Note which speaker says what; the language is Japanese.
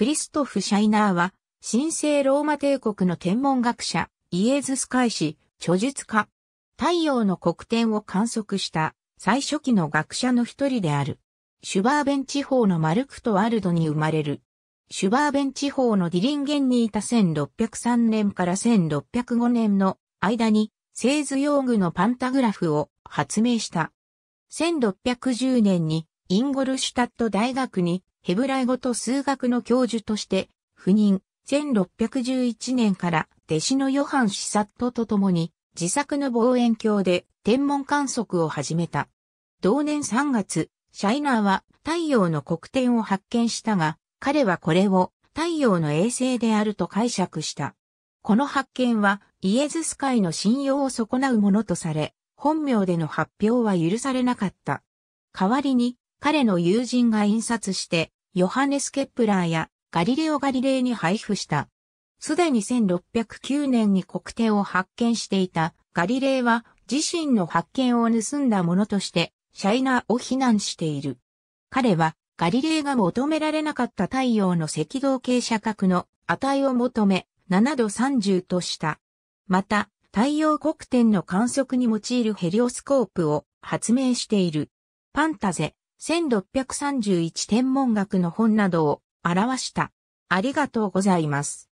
Speaker 1: クリストフ・シャイナーは、神聖ローマ帝国の天文学者、イエズスカイ氏、著述家。太陽の黒点を観測した最初期の学者の一人である。シュバーベン地方のマルクトワルドに生まれる。シュバーベン地方のディリンゲンにいた1603年から1605年の間に製図用具のパンタグラフを発明した。1610年にインゴルシュタット大学にヘブライ語と数学の教授として、赴任、1611年から弟子のヨハン・シサットと共に、自作の望遠鏡で天文観測を始めた。同年3月、シャイナーは太陽の黒点を発見したが、彼はこれを太陽の衛星であると解釈した。この発見はイエズス会の信用を損なうものとされ、本名での発表は許されなかった。代わりに彼の友人が印刷して、ヨハネス・ケプラーやガリレオ・ガリレイに配布した。すでに1609年に国定を発見していたガリレイは自身の発見を盗んだものとしてシャイナーを非難している。彼はガリレイが求められなかった太陽の赤道傾斜角の値を求め7度30とした。また太陽黒点の観測に用いるヘリオスコープを発明している。パンタゼ、1631天文学の本などを表した。ありがとうございます。